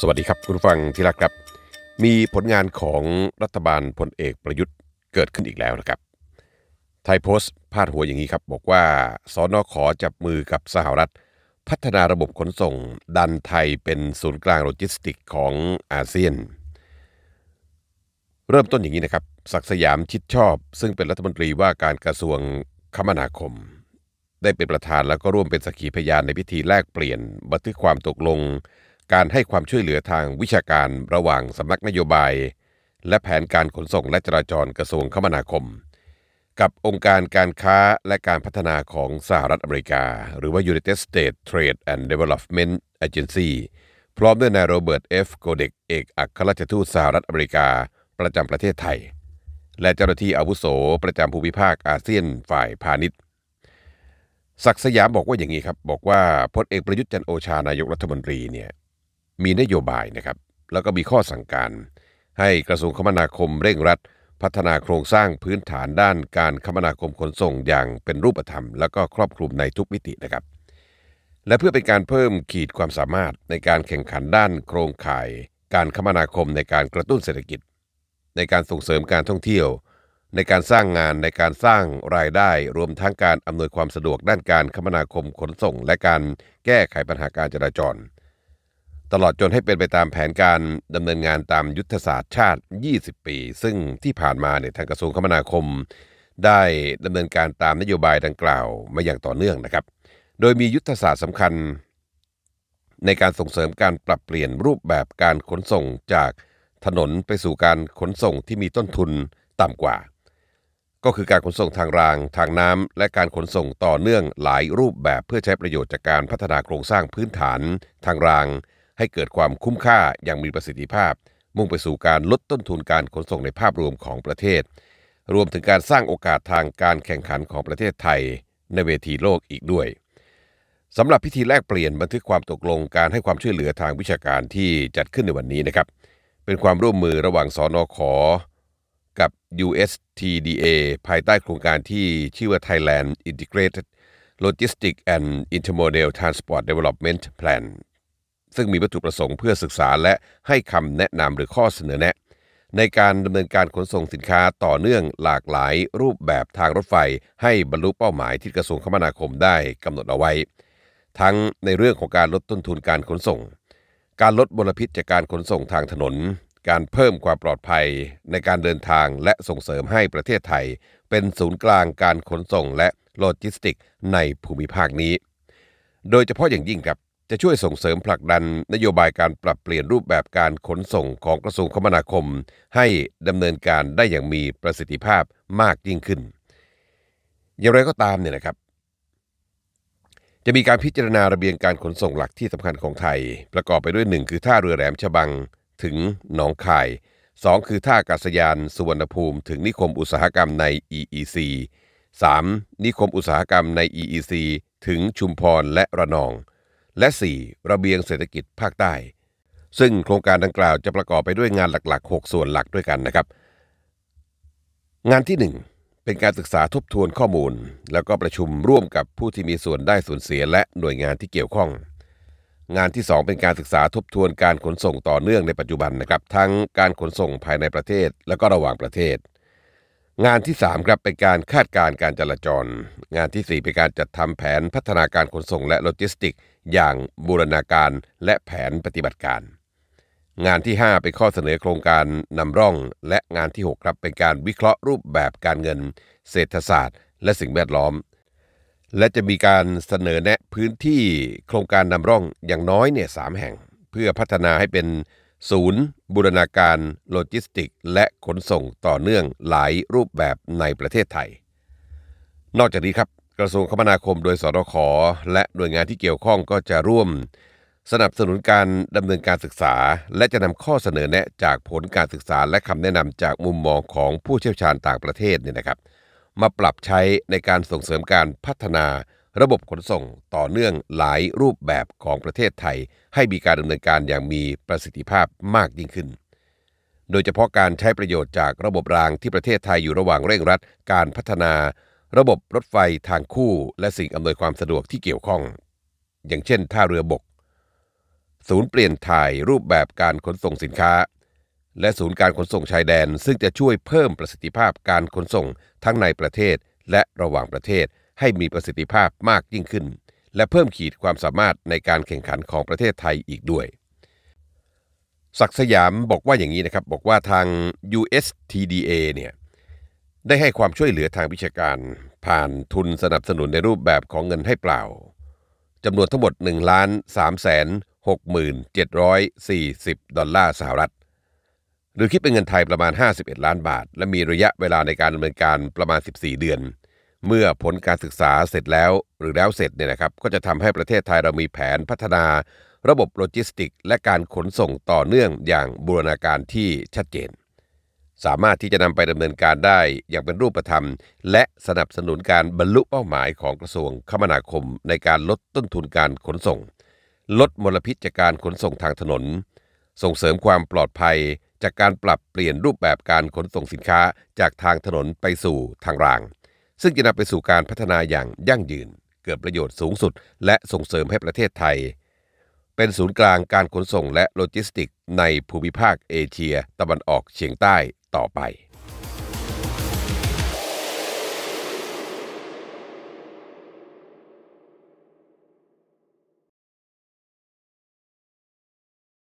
สวัสดีครับ คุณฟังที่รักครับ มีผลงานของรัฐบาลพลเอกประยุทธ์เกิดขึ้นอีกแล้วนะครับไทยโพสต์พาดหัวอย่างนี้ครับ บอกว่าสอนอขอจับมือกับสหรัฐ พัฒนาระบบขนส่ง ดันไทยเป็นศูนย์กลางโลจิสติกของอาเซียน เริ่มต้นอย่างนี้นะครับ ศักสยามชิดชอบ ซึ่งเป็นรัฐมนตรีว่าการกระทรวงคมนาคม ได้เป็นประธานแล้วก็ร่วมเป็นสักขีพยานในพิธีแลกเปลี่ยน บันทึกความตกลงการให้ความช่วยเหลือทางวิชาการระหว่างสำนักนโยบาย และแผนการขนส่งและจราจรกระทรวงคมนาคม กับองค์การการค้าและการพัฒนาของสหรัฐอเมริกา หรือว่า United States Trade and Development Agency พร้อมด้วยนายโรเบิร์ตเอฟโกเด็กเอกอัครราชทูตสหรัฐอเมริกา ประจำประเทศไทย และเจ้าหน้าที่อาวุโส ประจำภูมิภาคอาเซียนฝ่ายพาณิชย์ ศักสยามบอกว่าอย่างนี้ครับบอกว่าพลเอกประยุทธ์จันโอชานายกรัฐมนตรีเนี่ยมีนโยบายนะครับ แล้วก็มีข้อสั่งการ ให้กระทรวงคมนาคมเร่งรัดพัฒนาโครงสร้างพื้นฐานด้านการคมนาคมขนส่งอย่างเป็นรูปธรรมและก็ครอบคลุมในทุกมิตินะครับ และเพื่อเป็นการเพิ่มขีดความสามารถในการแข่งขันด้านโครงข่าย การคมนาคมในการกระตุ้นเศรษฐกิจ ในการส่งเสริมการท่องเที่ยว ในการสร้างงานในการสร้างรายได้รวมทั้งการอำนวยความสะดวกด้านการคมนาคมขนส่ง และการแก้ไขปัญหาการจราจรตลอดจนให้เป็นไปตามแผนการดำเนินงานตามยุทธศาสตร์ชาติ 20 ปี ซึ่งที่ผ่านมาเนี่ยทางกระทรวงคมนาคม ได้ดำเนินการตามนโยบายดังกล่าวมาอย่างต่อเนื่องนะครับ โดยมียุทธศาสตร์สำคัญ ในการส่งเสริมการปรับเปลี่ยนรูปแบบการขนส่งจากถนนไปสู่การขนส่งที่มีต้นทุนต่ำกว่า ก็คือการขนส่งทางรางทางน้ำและการขนส่งต่อเนื่องหลายรูปแบบ เพื่อใช้ประโยชน์จากการพัฒนาโครงสร้างพื้นฐานทางรางให้เกิดความคุ้มค่าอย่างมีประสิทธิภาพ มุ่งไปสู่การลดต้นทุนการขนส่งในภาพรวมของประเทศ รวมถึงการสร้างโอกาสทางการแข่งขันของประเทศไทย ในเวทีโลกอีกด้วย สำหรับพิธีแลกเปลี่ยนบันทึกความตกลงการให้ความช่วยเหลือทางวิชาการที่จัดขึ้นในวันนี้นะครับเป็นความร่วมมือระหว่างสอนอขอ กับ USTDA ภายใต้โครงการที่ชื่อว่า Thailand Integrated Logistics and Intermodal Transport Development Plan ซึ่งมีวัตถุประสงค์เพื่อศึกษาและให้คำแนะนำหรือข้อเสนอแนะ ในการดำเนินการขนส่งสินค้าต่อเนื่องหลากหลาย รูปแบบทางรถไฟให้บรรลุเป้าหมายที่กระทรวงคมนาคมได้กำหนดเอาไว้ ทั้งในเรื่องของการลดต้นทุนการขนส่ง การลดมลพิษจากการขนส่งทางถนน การเพิ่มความปลอดภัย ในการเดินทางและส่งเสริมให้ประเทศไทย เป็นศูนย์กลางการขนส่งและโลจิสติก ในภูมิภาคนี้ โดยเฉพาะอย่างยิ่งครับจะช่วยส่งเสริมผลักดันนโยบายการปรับเปลี่ยนรูปแบบการขนส่งของกระทรวงคมนาคม ให้ดำเนินการได้อย่างมีประสิทธิภาพมากยิ่งขึ้น อย่างไรก็ตามเนี่ยนะครับ จะมีการพิจารณาระเบียงการขนส่งหลักที่สำคัญของไทย ประกอบไปด้วย 1 คือ ท่าเรือแหลมฉบังถึงหนองคาย 2 คือท่าอากาศยานสุวรรณภูมิถึงนิคมอุตสาหกรรมใน EEC 3. นิคมอุตสาหกรรมใน EEC ถึงชุมพรและระนองและ 4. ระเบียงเศรษฐกิจภาคใต้ซึ่งโครงการดังกล่าวจะประกอบไปด้วยงานหลัก ๆ 6 ส่วนหลักด้วยกันนะครับงานที่1เป็นการศึกษาทบทวนข้อมูล แล้วก็ประชุมร่วมกับผู้ที่มีส่วนได้ส่วนเสียและหน่วยงานที่เกี่ยวข้อง งานที่ 2 เป็นการศึกษาทบทวนการขนส่งต่อเนื่องในปัจจุบันนะครับทั้งการขนส่งภายในประเทศ และก็ระหว่างประเทศ งานที่3ครับเป็นการคาดการณ์การจราจร งานที่ 4 เป็นการจัดทำแผนพัฒนาการขนส่งและโลจิสติกอย่างบูรณาการและแผนปฏิบัติการ งานที่ 5 เป็นข้อเสนอโครงการนำร่องและงานที่ 6 ครับเป็นการวิเคราะห์ รูปแบบ การเงิน เศรษฐศาสตร์ และสิ่งแวดล้อม และจะมีการเสนอแนะพื้นที่โครงการนำร่องอย่างน้อยเนี่ยสแห่ง เพื่อพัฒนาให้เป็นศูนย์ บูรณาการ โลจิสติกและขนส่งต่อเนื่องหลายรูปแบบในประเทศไทย นอกจากนี้ครับกระทรวงคมนาคมโดยสรคและหน่วยงานที่เกี่ยวข้องก็จะร่วม สนับสนุนการดำเนินการศึกษา และจะนำข้อเสนอแนะจากผลการศึกษา และคำแนะนำจากมุมมองของผู้เชี่ยวชาญต่างประเทศเนี่ยนะครับ มาปรับใช้ในการส่งเสริมการพัฒนา ระบบขนส่งต่อเนื่องหลายรูปแบบของประเทศไทย ให้มีการดำเนินการอย่างมีประสิทธิภาพมากยิ่งขึ้น โดยเฉพาะการใช้ประโยชน์จากระบบรางที่ประเทศไทยอยู่ระหว่างเร่งรัดการพัฒนาระบบรถไฟทางคู่ และสิ่งอำนวยความสะดวกที่เกี่ยวข้อง อย่างเช่นท่าเรือบก ศูนย์เปลี่ยนถ่ายรูปแบบการขนส่งสินค้า และศูนย์การขนส่งชายแดน ซึ่งจะช่วยเพิ่มประสิทธิภาพการขนส่งทั้งในประเทศและระหว่างประเทศให้มีประสิทธิภาพมากยิ่งขึ้น และเพิ่มขีดความสามารถในการแข่งขันของประเทศไทยอีกด้วย ศักสยามบอกว่าอย่างนี้นะครับบอกว่าทาง USTDA เนี่ยได้ให้ความช่วยเหลือทางวิชาการ ผ่านทุนสนับสนุนในรูปแบบของเงินให้เปล่าจำนวนทั้งหมด1ล้าน3แสน6 7 4 0ดอลลาร์สหรัฐ หรือคิดเป็นเงินไทยประมาณ 51 ล้านบาท และมีระยะเวลาในการดำเนินการประมาณ 14 เดือน เมื่อผลการศึกษาเสร็จแล้วหรือแล้วเสร็จเนี่ยนะครับก็จะทำให้ประเทศไทยเรามีแผนพัฒนาระบบโลจิสติกและการขนส่งต่อเนื่องอย่างบูรณาการที่ชัดเจนสามารถที่จะนำไปดำเนินการได้อย่างเป็นรูปธรรมและสนับสนุนการบรรลุเป้าหมายของกระทรวงคมนาคมในการลดต้นทุนการขนส่ง ลดมลพิษจากการขนส่งทางถนน ส่งเสริมความปลอดภัยจากการปรับเปลี่ยนรูปแบบการขนส่งสินค้าจากทางถนนไปสู่ทางราง ซึ่งจะนำไปสู่การพัฒนาอย่างยั่งยืนเกิดประโยชน์สูงสุดและส่งเสริมให้ประเทศไทยเป็นศูนย์กลางการขนส่งและโลจิสติกในภูมิภาคเอเชียตะวันออกเฉียงใต้ต่อไป